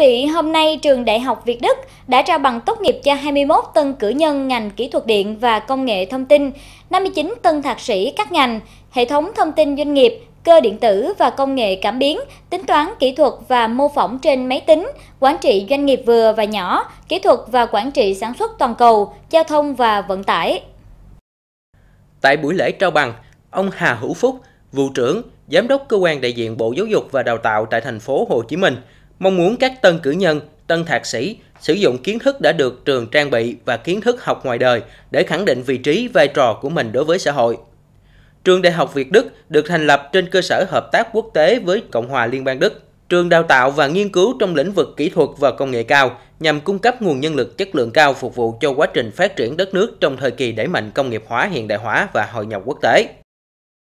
vị, hôm nay trường Đại học Việt Đức đã trao bằng tốt nghiệp cho 21 tân cử nhân ngành kỹ thuật điện và công nghệ thông tin, 59 tân thạc sĩ các ngành, hệ thống thông tin doanh nghiệp, cơ điện tử và công nghệ cảm biến, tính toán kỹ thuật và mô phỏng trên máy tính, quản trị doanh nghiệp vừa và nhỏ, kỹ thuật và quản trị sản xuất toàn cầu, giao thông và vận tải. Tại buổi lễ trao bằng, ông Hà Hữu Phúc, vụ trưởng, giám đốc cơ quan đại diện Bộ Giáo dục và Đào tạo tại thành phố Hồ Chí Minh mong muốn các tân cử nhân, tân thạc sĩ sử dụng kiến thức đã được trường trang bị và kiến thức học ngoài đời để khẳng định vị trí, vai trò của mình đối với xã hội. Trường Đại học Việt Đức được thành lập trên cơ sở hợp tác quốc tế với Cộng hòa Liên bang Đức. Trường đào tạo và nghiên cứu trong lĩnh vực kỹ thuật và công nghệ cao nhằm cung cấp nguồn nhân lực chất lượng cao phục vụ cho quá trình phát triển đất nước trong thời kỳ đẩy mạnh công nghiệp hóa hiện đại hóa và hội nhập quốc tế.